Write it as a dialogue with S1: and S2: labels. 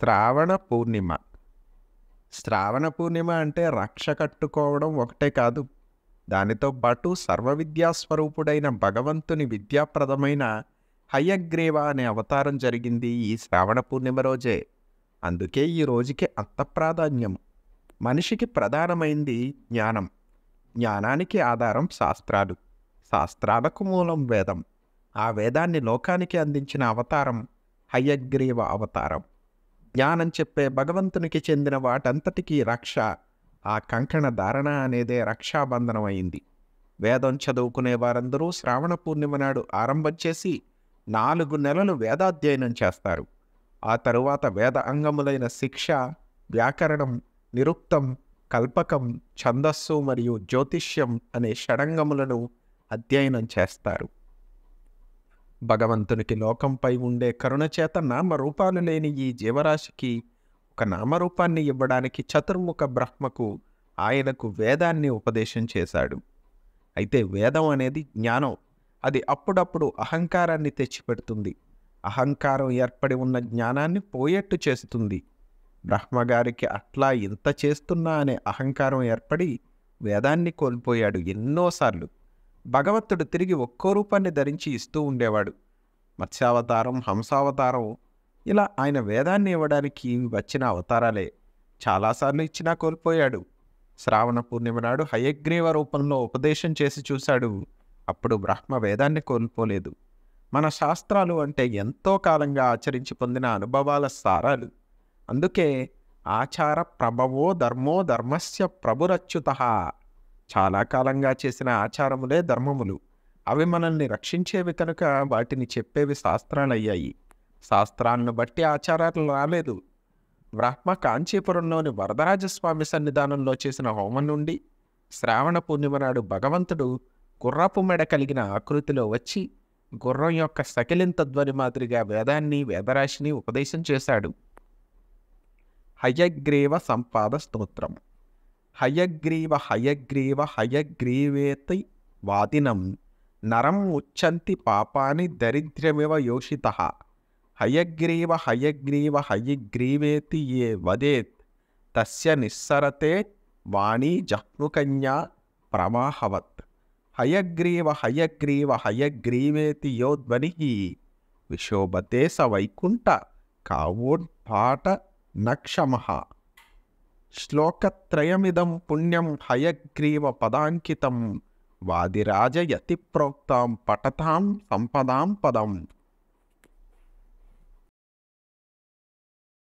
S1: శ్రావణ పూర్ణిమ శ్రావణ పూర్ణిమ అంటే రక్ష కట్టుకోవడం ఒకటే కాదు దానితో పాటు సర్వ విద్యాస్వరూపుడైన భగవంతుని విద్యాప్రదమైన హయగ్రీవ అనే అవతారం జరిగింది ఈ శ్రావణ పూర్ణిమ రోజే అందుకే ఈ రోజుకి అంత ప్రాధాన్యం మనిషికి ప్రధానమైంది జ్ఞానం జ్ఞానానికి ఆధారం శాస్త్రాలు శాస్త్రాలకు మూలం వేదం ఆ వేదాన్ని లోకానికి అందించిన అవతారం హయగ్రీవ అవతారం జ్ఞానం చెప్పే భగవంతునికి చెందిన వాటంతటికీ రక్ష ఆ కంకణ ధారణ అనేదే రక్షాబంధనం అయింది వేదం చదువుకునే వారందరూ శ్రావణ పూర్ణిమ నాడు ఆరంభం చేసి నాలుగు నెలలు వేదాధ్యయనం చేస్తారు ఆ తరువాత వేద అంగములైన శిక్ష వ్యాకరణం నిరుక్తం కల్పకం ఛందస్సు మరియు జ్యోతిష్యం అనే షడంగములను అధ్యయనం చేస్తారు భగవంతునికి లోకంపై ఉండే కరుణచేత నామరూపాలు లేని ఈ జీవరాశికి ఒక నామరూపాన్ని ఇవ్వడానికి చతుర్ముఖ బ్రహ్మకు ఆయనకు వేదాన్ని ఉపదేశం చేశాడు అయితే వేదం అనేది జ్ఞానం అది అప్పుడప్పుడు అహంకారాన్ని తెచ్చిపెడుతుంది అహంకారం ఏర్పడి ఉన్న జ్ఞానాన్ని పోయేట్టు చేస్తుంది బ్రహ్మగారికి అట్లా ఇంత చేస్తున్నా అనే అహంకారం ఏర్పడి వేదాన్ని కోల్పోయాడు ఎన్నోసార్లు భగవంతుడు తిరిగి ఒక్కో రూపాన్ని ధరించి ఇస్తూ ఉండేవాడు మత్స్యావతారం హంసావతారం ఇలా ఆయన వేదాన్ని ఇవ్వడానికి వచ్చిన అవతారాలే చాలాసార్లు ఇచ్చినా కోల్పోయాడు శ్రావణ పూర్ణిమ నాడు హయగ్రీవ రూపంలో ఉపదేశం చేసి చూశాడు అప్పుడు బ్రహ్మ వేదాన్ని కోల్పోలేదు మన శాస్త్రాలు అంటే ఎంతో కాలంగా ఆచరించి పొందిన అనుభవాల సారాలు అందుకే ఆచార ప్రభవో ధర్మో ధర్మస్య ప్రభురచ్యుత చాలా కాలంగా చేసిన ఆచారములే ధర్మములు అవి మనల్ని రక్షించేవి కనుక వాటిని చెప్పేవి శాస్త్రాలయ్యాయి శాస్త్రాలను బట్టి ఆచారాలు రాలేదు బ్రహ్మ కాంచీపురంలోని వరదరాజస్వామి సన్నిధానంలో చేసిన హోమం నుండి శ్రావణ పూర్ణిమ నాడు భగవంతుడు గుర్రపు మెడ కలిగిన ఆకృతిలో వచ్చి గుర్రం యొక్క సకిలింత ధ్వని మాదిరిగా వేదాన్ని వేదరాశిని ఉపదేశం చేశాడు హయగ్రీవ సంపాద స్తోత్రం हयग्रीव हयग्रीव हयग्रीवेति वादिनं नरम् उच्छन्ति पापानि दरिद्र्यमिव योषितः हयग्रीव हयग्रीव हयग्रीवेति ये वदेत् तस्य निःसरते वाणी जह्नुकन्या प्रमाहवत् हयग्रीव हयग्रीव हयग्रीवेति यो ध्वनिः विशोभते स वैकुण्ठ कावोट्पाठ न क्षमः श्लोकत्रयमिदं पुण्यं हयग्रीवपदाङ्कितं वादिराजयतिप्रोक्तां पटतां सम्पदां पदम्